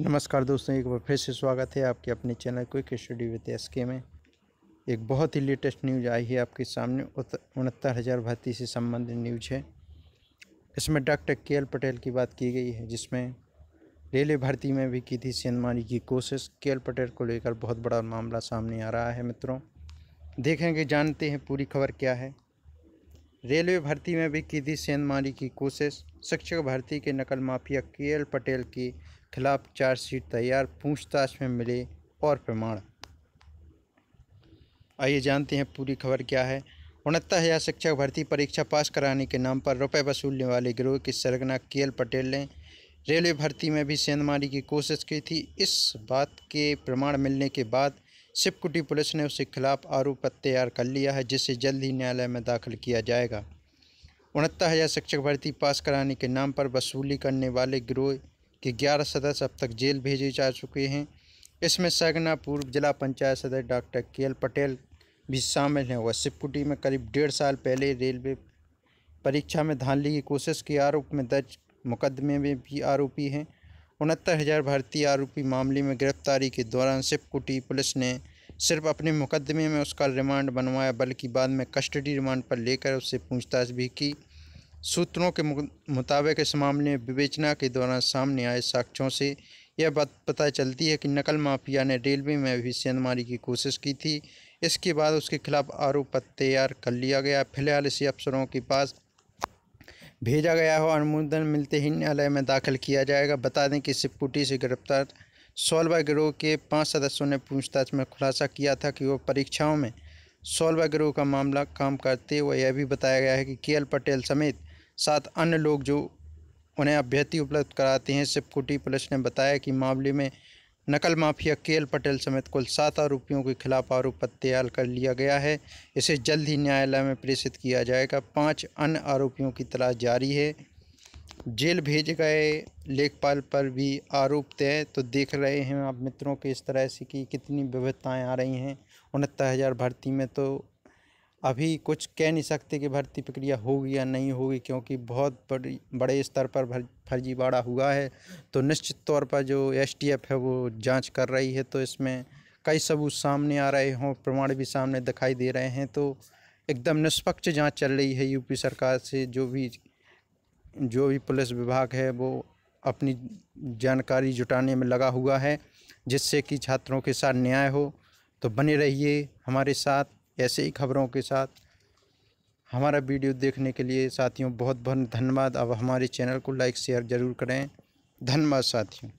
नमस्कार दोस्तों एक बार फिर से स्वागत है आपके अपने channel quick study with S K में एक बहुत ही लेटेस्ट न्यूज आई है आपके सामने उनहत्तर हज़ार भर्ती से संबंधित न्यूज है इसमें डॉक्टर के एल पटेल की बात की गई है जिसमें रेलवे भर्ती में भी की थी सेंधमारी की कोशिश के एल पटेल को लेकर बहुत बड़ा मामला सामने आ रहा है मित्रों देखेंगे जानते हैं पूरी खबर क्या है रेलवे भर्ती में भी की थी सेंधमारी की कोशिश शिक्षक भर्ती के नकल माफिया के एल पटेल के खिलाफ चार्जशीट तैयार पूछताछ में मिले और प्रमाण आइए जानते हैं पूरी खबर क्या है उनहत्तर हज़ार शिक्षक भर्ती परीक्षा पास कराने के नाम पर रुपए वसूलने वाले गिरोह की सरगना के एल पटेल ने रेलवे भर्ती में भी सेंधमारी की कोशिश की थी इस बात के प्रमाण मिलने के बाद सिपकुटी पुलिस ने उसके खिलाफ आरोप तैयार कर लिया है जिसे जल्द ही न्यायालय में दाखिल किया जाएगा उनहत्तर हज़ार शिक्षक भर्ती पास कराने के नाम पर वसूली करने वाले गिरोह के ग्यारह सदस्य अब तक जेल भेजे जा चुके हैं इसमें सगना पूर्व जिला पंचायत सदस्य डॉक्टर के एल पटेल भी शामिल हैं वह सिपकुटी में करीब डेढ़ साल पहले रेलवे परीक्षा में धांधली की कोशिश के आरोप में दर्ज मुकदमे में भी आरोपी हैं उनहत्तर हज़ार भर्ती आरोपी मामले में गिरफ्तारी के दौरान सिपकुटी पुलिस ने सिर्फ अपने मुकदमे में उसका रिमांड बनवाया बल्कि बाद में कस्टडी रिमांड पर लेकर उससे पूछताछ भी की सूत्रों के मुताबिक इस मामले में विवेचना के दौरान सामने आए साक्ष्यों से यह बात पता चलती है कि नकल माफिया ने रेलवे में भी सेंधमारी की कोशिश की थी इसके बाद उसके खिलाफ आरोप पत्र तैयार कर लिया गया फिलहाल इसे अफसरों के पास भेजा गया हो अनुमोदन मिलते ही न्यायालय में दाखिल किया जाएगा बता दें कि सिपुटी से गिरफ्तार सोलवा गिरोह के पांच सदस्यों ने पूछताछ में खुलासा किया था कि वो परीक्षाओं में सोलवा गिरोह का मामला काम करते हुए यह भी बताया गया है कि के पटेल समेत सात अन्य लोग जो उन्हें अभ्यर्थी उपलब्ध कराते हैं सिपकुटी पुलिस ने बताया कि मामले में नकल माफिया के पटेल समेत कुल सात आरोपियों के खिलाफ आरोप प्रत्याल कर लिया गया है इसे जल्द ही न्यायालय में प्रेषित किया जाएगा पांच अन्य आरोपियों की तलाश जारी है जेल भेज गए लेखपाल पर भी आरोप तय तो देख रहे हैं आप मित्रों के इस तरह से कि कितनी विविधताएँ आ रही हैं उनहत्तर हज़ार भर्ती में तो अभी कुछ कह नहीं सकते कि भर्ती प्रक्रिया होगी या नहीं होगी क्योंकि बहुत बड़ी बड़े स्तर पर फर्जीवाड़ा हुआ है तो निश्चित तौर पर जो एसटीएफ है वो जांच कर रही है तो इसमें कई सबूत सामने आ रहे हों प्रमाण भी सामने दिखाई दे रहे हैं तो एकदम निष्पक्ष जांच चल रही है यूपी सरकार से जो भी जो भी पुलिस विभाग है वो अपनी जानकारी जुटाने में लगा हुआ है जिससे कि छात्रों के साथ न्याय हो तो बने रहिए हमारे साथ ऐसे ही खबरों के साथ हमारा वीडियो देखने के लिए साथियों बहुत बहुत धन्यवाद अब हमारे चैनल को लाइक शेयर ज़रूर करें धन्यवाद साथियों